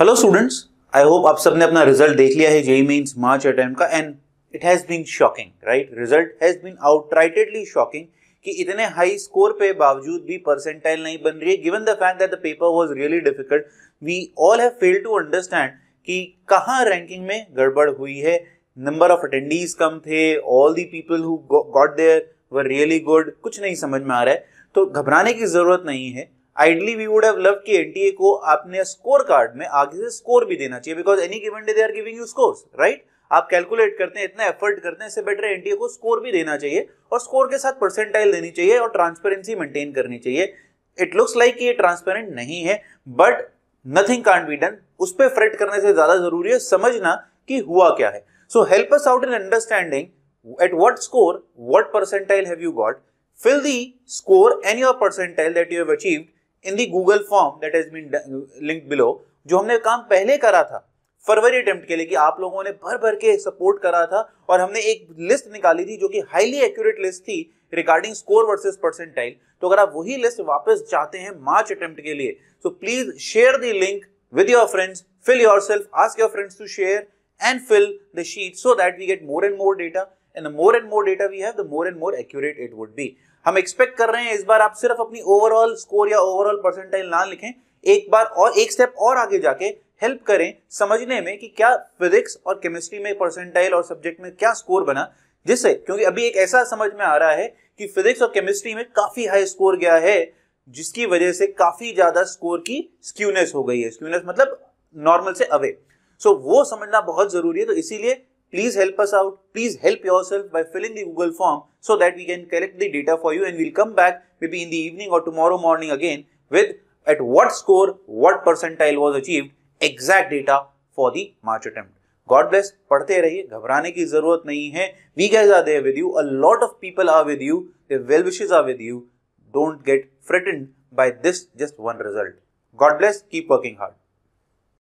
Hello students I hope आप सबने अपना रिजल्ट देख लिया है जेई मीन्स मार्च अटेम्प्ट का and it has been shocking right result has been outrightly shocking कि इतने हाई स्कोर पे बावजूद भी परसेंटाइल नहीं बन रही है given the fact that the paper was really difficult we all have fail to understand कि कहाँ रैंकिंग में गड़बड़ हुई है नंबर ऑफ अटेंडीज कम थे all the people who got there were really good कुछ नहीं समझ में आ रहा है तो घबराने की जरूरत नहीं है ideally we would have love कि एनटीए को आपने स्कोर कार्ड में आगे से स्कोर भी देना चाहिए because any given day they are giving you scores right आप कैलकुलेट करते हैं इतना एफर्ट करते हैं इससे बेटर एनटीए को स्कोर भी देना चाहिए और स्कोर के साथ परसेंटाइल देनी चाहिए और ट्रांसपेरेंसी मेंटेन करनी चाहिए इट लुक्स लाइक ये ट्रांसपेरेंट नहीं है but nothing can't be done उस पर फ्रेट करने से ज्यादा जरूरी है समझना कि हुआ क्या है so help us out in understanding at what score what percentile have you got fill the score and your percentile that you have achieved in the Google form that is been link below जो हमने काम पहले करा था फरवरी attempt के लिए कि आप लोगों ने भर भर के सपोर्ट करा था और हमने एक लिस्ट निकाली थी जो कि हाईली एक्यूरेट लिस्ट थी रिगार्डिंग स्कोर वर्सेस परसेंटाइल तो अगर आप वही लिस्ट वापस चाहते हैं मार्च अटेम्प्ट के लिए so please share the link with your friends fill yourself ask your friends to share and fill the sheet so that we get more and more data and the more and more data we have the more and more accurate it would be हम expect कर रहे हैं इस बार आप सिर्फ अपनी overall score या ओवरऑल परसेंटाइल ना लिखें एक बार और एक स्टेप और आगे जाके हेल्प करें समझने में कि क्या फिजिक्स और केमिस्ट्री में परसेंटाइल और सब्जेक्ट में क्या स्कोर बना जिससे क्योंकि अभी एक ऐसा समझ में आ रहा है कि फिजिक्स और केमिस्ट्री में काफी हाई स्कोर गया है जिसकी वजह से काफी ज्यादा स्कोर की स्क्यूनेस हो गई है स्क्यूनेस मतलब नॉर्मल से अवे सो so, वो समझना बहुत जरूरी है तो इसीलिए Please help us out. Please help yourself by filling the Google form so that we can collect the data for you and we'll come back maybe in the evening or tomorrow morning again with at what score, what percentile was achieved, exact data for the March attempt. God bless पढ़ते रहिए घबराने की जरूरत नहीं है we guys are there with you a lot of people are with you there well wishes are with you don't get frightened by this just one result God bless keep working hard